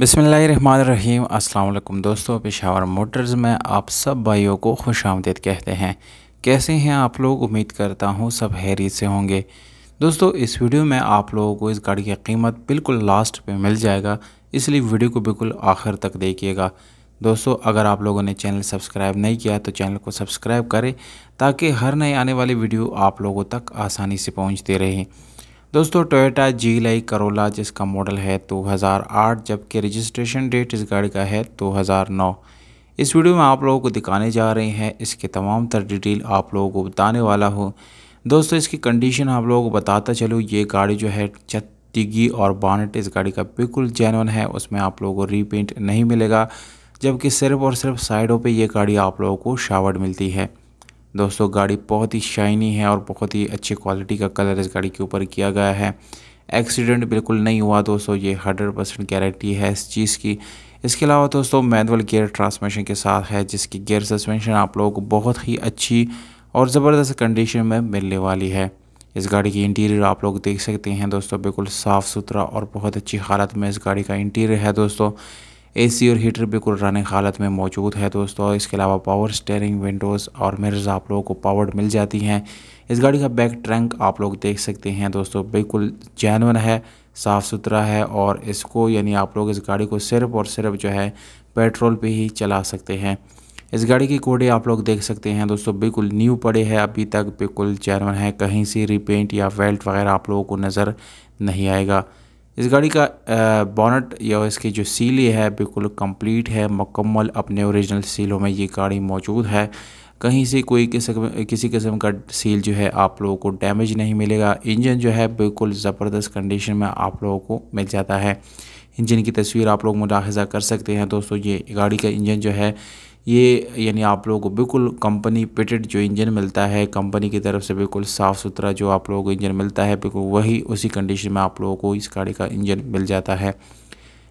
बसमीम् अल्लाम दोस्तों पेशावर मोटर्स में आप सब भाइयों को खुश आमदेद कहते हैं कैसे हैं आप लोग उम्मीद करता हूँ सब हैरी से होंगे दोस्तों इस वीडियो में आप लोगों को इस गाड़ी की कीमत बिल्कुल लास्ट पे मिल जाएगा इसलिए वीडियो को बिल्कुल आखिर तक देखिएगा दोस्तों अगर आप लोगों ने चैनल सब्सक्राइब नहीं किया तो चैनल को सब्सक्राइब करें ताकि हर नए आने वाली वीडियो आप लोगों तक आसानी से पहुँचती रहें दोस्तों टोयोटा जी लाई करोला जिसका मॉडल है 2008 जबकि रजिस्ट्रेशन डेट इस गाड़ी का है 2009 इस वीडियो में आप लोगों को दिखाने जा रहे हैं इसके तमाम तर डिटेल आप लोगों को बताने वाला हूँ दोस्तों इसकी कंडीशन आप लोगों को बताता चलूँ ये गाड़ी जो है चत और बॉनेट इस गाड़ी का बिल्कुल जेनवन है उसमें आप लोगों को रीपेंट नहीं मिलेगा जबकि सिर्फ और सिर्फ साइडों पे ये गाड़ी आप लोगों को शावर मिलती है दोस्तों गाड़ी बहुत ही शाइनी है और बहुत ही अच्छी क्वालिटी का कलर इस गाड़ी के ऊपर किया गया है एक्सीडेंट बिल्कुल नहीं हुआ दोस्तों ये हंड्रेड परसेंट गारंटी है इस चीज़ की इसके अलावा दोस्तों मैनुअल गियर ट्रांसमिशन के साथ है जिसकी गियर सस्पेंशन आप लोगों को बहुत ही अच्छी और ज़बरदस्त कंडीशन में मिलने वाली है इस गाड़ी की इंटीरियर आप लोग देख सकते हैं दोस्तों बिल्कुल साफ़ सुथरा और बहुत अच्छी हालत में इस गाड़ी का इंटीरियर है दोस्तों एसी और हीटर बिल्कुल रनिंग हालत में मौजूद है दोस्तों इसके अलावा पावर स्टेयरिंग विंडोज़ और मिरर्स आप लोगों को पावर्ड मिल जाती हैं इस गाड़ी का बैक ट्रंक आप लोग देख सकते हैं दोस्तों बिल्कुल जैनवन है साफ़ सुथरा है और इसको यानी आप लोग इस गाड़ी को सिर्फ और सिर्फ जो है पेट्रोल पर ही चला सकते हैं इस गाड़ी की कोडे आप लोग देख सकते हैं दोस्तों बिल्कुल न्यू पड़े हैं अभी तक बिल्कुल जैनवन है कहीं से रिपेंट या वेल्ट वगैरह आप लोगों को नज़र नहीं आएगा इस गाड़ी का बॉनट या इसकी जो सीली है बिल्कुल कंप्लीट है मुकम्मल अपने ओरिजिनल सीलों में ये गाड़ी मौजूद है कहीं से कोई किस्म किसी किस्म का सील जो है आप लोगों को डैमेज नहीं मिलेगा इंजन जो है बिल्कुल ज़बरदस्त कंडीशन में आप लोगों को मिल जाता है इंजन की तस्वीर आप लोग मुलाहजा कर सकते हैं दोस्तों ये गाड़ी का इंजन जो है ये यानी आप लोगों को बिल्कुल कंपनी पिटेड जो इंजन मिलता है कंपनी की तरफ से बिल्कुल साफ़ सुथरा जो आप लोगों को इंजन मिलता है बिल्कुल वही उसी कंडीशन में आप लोगों को इस गाड़ी का इंजन मिल जाता है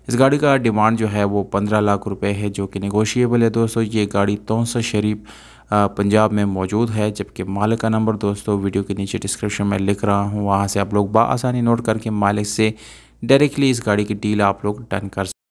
इस गाड़ी का डिमांड जो है वो पंद्रह लाख रुपए है जो कि नेगोशिएबल है दोस्तों ये गाड़ी तौसा शरीफ पंजाब में मौजूद है जबकि मालिक का नंबर दोस्तों वीडियो के नीचे डिस्क्रिप्शन में लिख रहा हूँ वहाँ से आप लोग आसानी नोट करके मालिक से डायरेक्टली इस गाड़ी की डील आप लोग डन कर